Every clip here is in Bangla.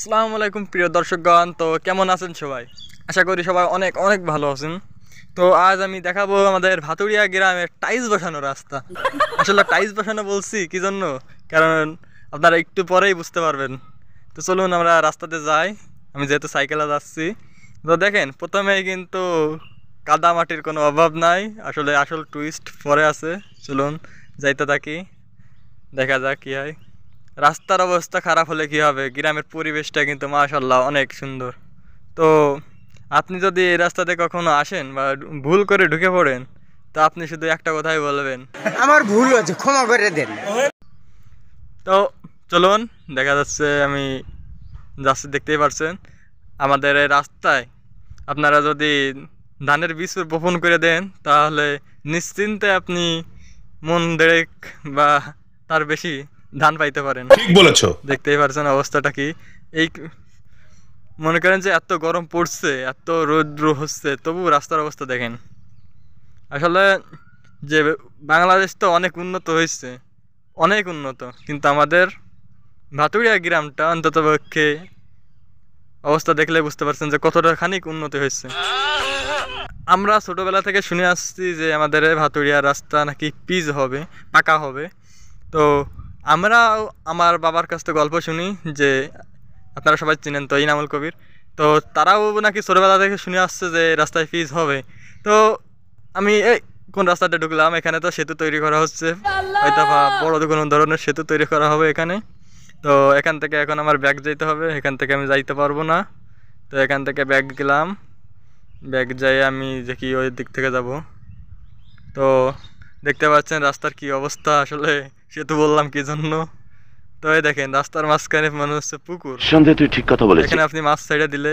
আসসালামু আলাইকুম প্রিয় দর্শকগণ তো কেমন আছেন সবাই আশা করি সবাই অনেক অনেক ভালো আছেন তো আজ আমি দেখাবো আমাদের ভাতুরিয়া গ্রামের টাইলস বসানো রাস্তা আসলে টাইলস বসানো বলছি কি জন্য কারণ আপনারা একটু পরেই বুঝতে পারবেন তো চলুন আমরা রাস্তাতে যাই আমি যেহেতু সাইকেলে যাচ্ছি তো দেখেন প্রথমেই কিন্তু কাদা মাটির কোনো অভাব নাই আসলে আসল টুইস্ট পরে আছে চলুন যাইতে থাকি দেখা যাক কী হয় রাস্তার অবস্থা খারাপ হলে কি হবে গ্রামের পরিবেশটা কিন্তু মাশাল্লাহ অনেক সুন্দর তো আপনি যদি এই রাস্তাতে কখনো আসেন বা ভুল করে ঢুকে পড়েন তো আপনি শুধু একটা কথাই বলবেন আমার ভুল হয়েছে ক্ষমা করে দেন তো চলুন দেখা যাচ্ছে আমি যাচ্ছি দেখতেই পারছেন আমাদের এই রাস্তায় আপনারা যদি ধানের বীজ বপন করে দেন তাহলে নিশ্চিন্তে আপনি মন দেড়েক বা তার বেশি ধান পাইতে পারেন ঠিক বলেছো দেখতেই পারছেন অবস্থাটা কি এই মনে করেন যে এত গরম পড়ছে এত রৌদ্র হচ্ছে তবু রাস্তার অবস্থা দেখেন আসলে যে বাংলাদেশ তো অনেক উন্নত হয়েছে অনেক উন্নত কিন্তু আমাদের ভাতুড়িয়া গ্রামটা অন্তত পক্ষে অবস্থা দেখলে বুঝতে পারছেন যে কতটা খানিক উন্নতি হয়েছে আমরা ছোটোবেলা থেকে শুনে আসছি যে আমাদের ভাতুড়িয়া রাস্তা নাকি পিজ হবে পাকা হবে তো আমরা আমার বাবার কাছ থেকে গল্প শুনি যে আপনারা সবাই চিনেন তো ইনামুল কবির তো তারাও নাকি ছোটোবেলা থেকে শুনে আসছে যে রাস্তায় ফিজ হবে তো আমি এই কোন রাস্তাটা ঢুকলাম এখানে তো সেতু তৈরি করা হচ্ছে বড় কোনো ধরনের সেতু তৈরি করা হবে এখানে তো এখান থেকে এখন আমার ব্যাগ যেতে হবে এখান থেকে আমি যাইতে পারবো না তো এখান থেকে ব্যাগ গেলাম ব্যাগ যাই আমি দেখি ওই দিক থেকে যাব তো দেখতে পাচ্ছেন রাস্তার কি অবস্থা আসলে সে তো বললাম কি জন্য তো এই দেখেন রাস্তার মাঝখানে মনে হচ্ছে পুকুর তুই ঠিক কথা বলে এখানে আপনি মাছ সাইডে দিলে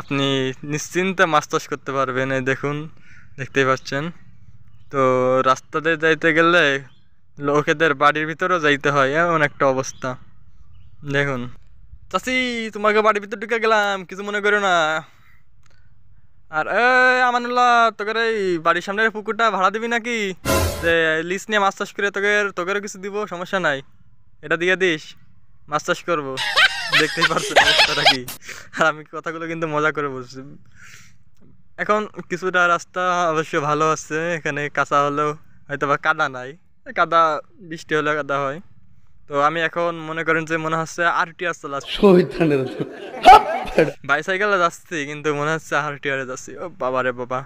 আপনি নিশ্চিন্তে মাছ চাষ করতে পারবেন এই দেখুন দেখতেই পাচ্ছেন তো রাস্তাতে যাইতে গেলে লোকেদের বাড়ির ভিতরেও যাইতে হয় এমন একটা অবস্থা দেখুন চাষি তোমাকে বাড়ির ভিতর ঢুকে গেলাম কিছু মনে করো না আর এই আমানুল্লাহ তোকের এই বাড়ির সামনের পুকুরটা ভাড়া দিবি নাকি যে লিস্ট নিয়ে মাছ চাষ করে তোকের তোকেরও কিছু দিব সমস্যা নাই এটা দিয়ে দিস মাছ চাষ করবো দেখতেই পারছো কি আর আমি কথাগুলো কিন্তু মজা করে বলছি এখন কিছুটা রাস্তা অবশ্য ভালো আছে এখানে কাঁচা হলেও হয়তো বা কাদা নাই কাদা বৃষ্টি হলে কাদা হয় তো আমি এখন মনে করেন যে মনে হচ্ছে আরটিআর লাগছে বাইসাইকেলে যাচ্ছি কিন্তু মনে হচ্ছে আর টিয়ারে যাচ্ছি ও বাবা রে বাবা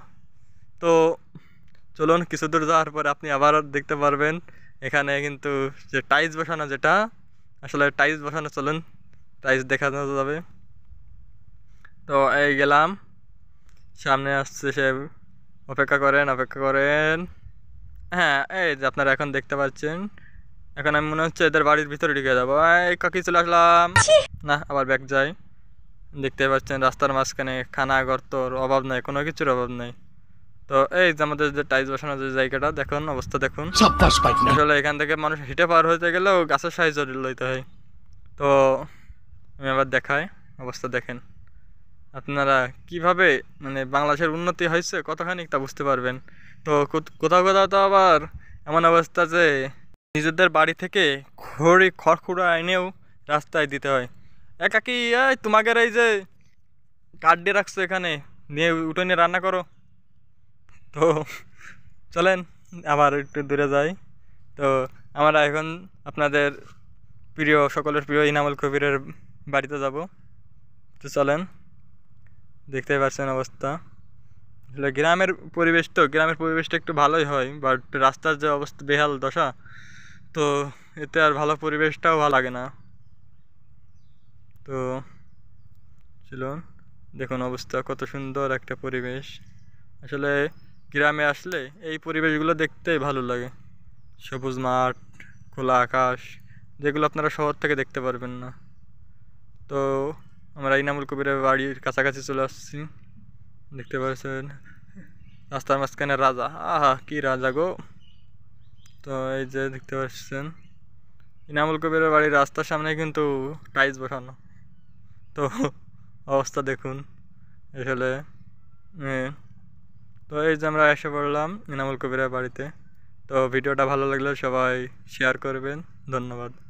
তো চলুন কিছু দূর যাওয়ার পর আপনি আবার দেখতে পারবেন এখানে কিন্তু যে টাইলস বসানো যেটা আসলে টাইলস বসানো চলুন টাইলস দেখানো যাবে তো এই গেলাম সামনে আসছে সে অপেক্ষা করেন অপেক্ষা করেন হ্যাঁ এই যে আপনারা এখন দেখতে পাচ্ছেন এখন আমি মনে হচ্ছে এদের বাড়ির ভিতরে ঢুকে যাবো এই কাকি চলে আসলাম না আবার ব্যাগ যায় দেখতে পাচ্ছেন রাস্তার মাঝখানে খানা গর্তর অভাব নাই কোনো কিছুর অভাব নাই তো এই যে আমাদের যে টাইলস বসানোর যে জায়গাটা দেখুন অবস্থা দেখুন আসলে এখান থেকে মানুষ হিটে পার হইতে গেলেও গাছের সাহায্য লইতে হয় তো আমি আবার দেখাই অবস্থা দেখেন আপনারা কিভাবে মানে বাংলাদেশের উন্নতি হয়েছে কতখানি তা বুঝতে পারবেন তো কোথাও কোথাও তো আবার এমন অবস্থা যে নিজেদের বাড়ি থেকে খড়ি খড়খুড়া এনেও রাস্তায় দিতে হয় এ কাকি এই তোমাদের এই যে কাঠ দিয়ে রাখছো এখানে নিয়ে উঠে নিয়ে রান্না করো তো চলেন আবার একটু দূরে যাই তো আমরা এখন আপনাদের প্রিয় সকলের প্রিয় ইনামুল কবিরের বাড়িতে যাব তো চলেন দেখতে পাচ্ছেন অবস্থা আসলে গ্রামের পরিবেশ তো গ্রামের পরিবেশটা একটু ভালোই হয় বাট রাস্তার যে অবস্থা বেহাল দশা তো এতে আর ভালো পরিবেশটাও ভালো লাগে না তো চলুন দেখুন অবস্থা কত সুন্দর একটা পরিবেশ আসলে গ্রামে আসলে এই পরিবেশগুলো দেখতে ভালো লাগে সবুজ মাঠ খোলা আকাশ যেগুলো আপনারা শহর থেকে দেখতে পারবেন না তো আমরা ইনামুল কবিরের বাড়ির কাছাকাছি চলে আসছি দেখতে পাচ্ছেন রাস্তার মাঝখানে রাজা আহা কি রাজা গো তো এই যে দেখতে পাচ্ছেন ইনামুল কবিরের বাড়ির রাস্তার সামনে কিন্তু টাইলস বসানো তো অবস্থা দেখুন আসলে তো এই যে আমরা এসে পড়লাম ইনামুল কবিরা বাড়িতে তো ভিডিওটা ভালো লাগলে সবাই শেয়ার করবেন ধন্যবাদ